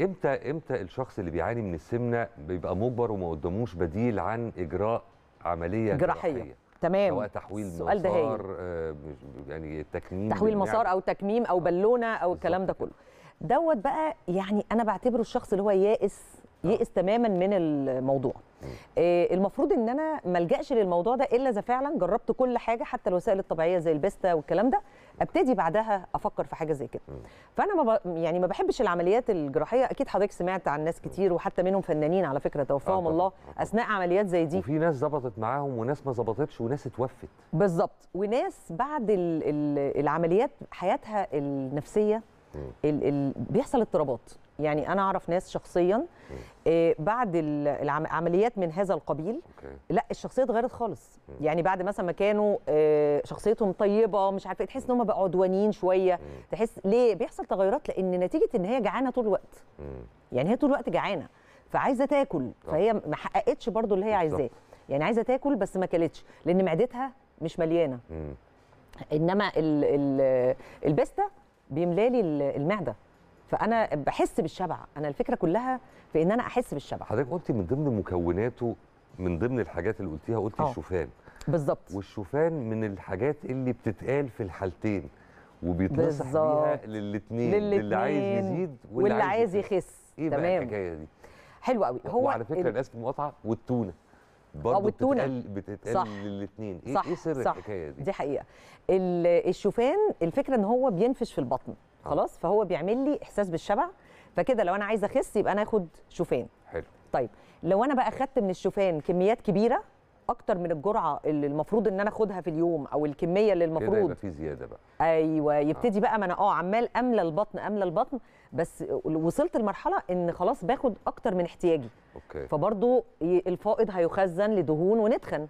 امتى امتى الشخص اللي بيعاني من السمنه بيبقى مجبر وما قداموش بديل عن اجراء عمليه جراحيه, جراحية. تمام سواء تحويل السؤال مسار ده آه، هي. يعني تكميم تحويل يعني. مسار او تكميم او بالونه او الكلام ده كله دوت بقى يعني انا بعتبره الشخص اللي هو يائس اه. يئس تماما من الموضوع اه. اه، المفروض ان انا ما الجاش للموضوع ده الا اذا فعلا جربت كل حاجه حتى الوسائل الطبيعيه زي البيستا والكلام ده ابتدي بعدها افكر في حاجه زي كده فانا ما ب... يعني ما بحبش العمليات الجراحيه اكيد حضرتك سمعت عن ناس كتير وحتى منهم فنانين على فكره توفاهم آه الله اثناء عمليات زي دي وفي ناس ظبطت معاهم وناس ما ظبطتش وناس اتوفت بالظبط وناس بعد ال... ال... العمليات حياتها النفسيه ال... ال... بيحصل اضطرابات يعني انا اعرف ناس شخصيا آه، بعد العمليات من هذا القبيل لا الشخصيه اتغيرت خالص يعني بعد مثلا ما كانوا آه، شخصيتهم طيبه مش عارفه تحس ان هم بقوا عدوانيين شويه تحس ليه بيحصل تغيرات لان نتيجه ان هي جعانه طول الوقت يعني هي طول الوقت جعانه فعايزه تاكل آه. فهي ما حققتش برضو اللي هي عايزاه يعني عايزه تاكل بس ما كلتش لان معدتها مش مليانه انما البيستا بيملالي المعده فانا بحس بالشبع انا الفكره كلها في ان انا احس بالشبع حضرتك قلتي من ضمن مكوناته من ضمن الحاجات اللي قلتيها قلتي أوه. الشوفان بالظبط والشوفان من الحاجات اللي بتتقال في الحالتين وبيتنصح بيها للاثنين للي عايز يزيد واللي, واللي عايز يخس ايه تمام بقى الحكايه دي حلو قوي هو وعلى فكره الناس في المقاطعه والتونه برضه بتتقال بتتقال للاثنين إيه-, ايه صح ايه سر الحكايه دي؟ دي حقيقه الشوفان الفكره ان هو بينفش في البطن آه. خلاص فهو بيعمل لي احساس بالشبع فكده لو انا عايزه اخس يبقى انا اخد شوفان حلو طيب لو انا بقى اخدت من الشوفان كميات كبيره اكتر من الجرعه اللي المفروض ان انا اخدها في اليوم او الكميه اللي المفروض كده يبقى في زياده بقى ايوه آه. يبتدي آه. بقى ما انا اه عمال املى البطن املى البطن بس وصلت لمرحله ان خلاص باخد اكتر من احتياجي اوكي فبرضه الفائض هيخزن لدهون ونتخن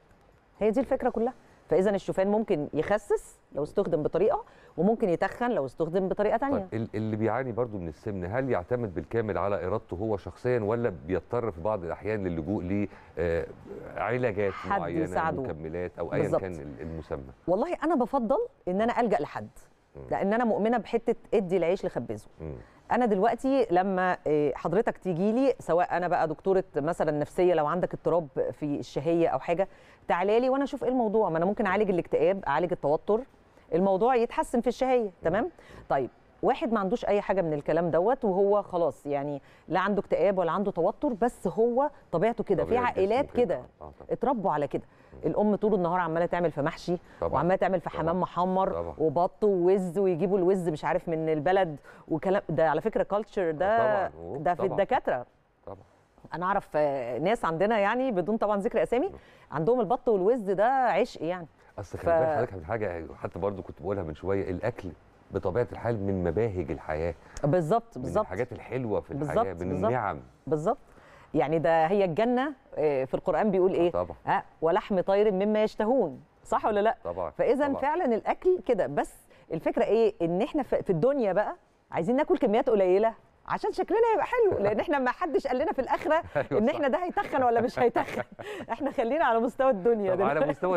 هي دي الفكره كلها فاذا الشوفان ممكن يخسس لو استخدم بطريقه وممكن يتخن لو استخدم بطريقه ثانيه طيب اللي بيعاني برضو من السمن هل يعتمد بالكامل على ارادته هو شخصيا ولا بيضطر في بعض الاحيان للجوء لعلاجات آه، معينه مكملات او ايا كان المسمى والله انا بفضل ان انا الجا لحد لان انا مؤمنه بحته ادي العيش لخبزه انا دلوقتي لما آه، حضرتك تيجي لي سواء انا بقى دكتوره مثلا نفسيه لو عندك اضطراب في الشهيه او حاجه تعالى لي وانا اشوف ايه الموضوع ما انا ممكن اعالج الاكتئاب اعالج التوتر الموضوع يتحسن في الشهيه تمام طيب واحد ما عندوش اي حاجه من الكلام دوت وهو خلاص يعني لا عنده اكتئاب ولا عنده توتر بس هو طبيعته كده في عائلات كده آه، اتربوا على كده الام طول النهار عماله تعمل في محشي وعماله تعمل في حمام محمر طبعًا. وبط ووز ويجيبوا الوز مش عارف من البلد وكلام ده على فكره كلتشر ده آه، طبعًا. ده في الدكاتره طبعا انا اعرف ناس عندنا يعني بدون طبعا ذكر اسامي عندهم البط والوز ده عشق يعني اصل خلي بالك حضرتك حاجه حتى برضو كنت بقولها من شويه الاكل بطبيعه الحال من مباهج الحياه بالظبط بالظبط من الحاجات الحلوه في الحياه بالزبط من النعم بالظبط يعني ده هي الجنه آه، في القران بيقول ايه طبعا أه ولحم طير مما يشتهون صح ولا لا طبعا فاذا فعلا الاكل كده بس الفكره ايه ان احنا في الدنيا بقى عايزين ناكل كميات قليله عشان شكلنا يبقى حلو لان احنا ما حدش قال لنا في الاخره أيوة ان احنا ده هيتخن ولا مش هيتخن احنا خلينا على مستوى الدنيا على مستوى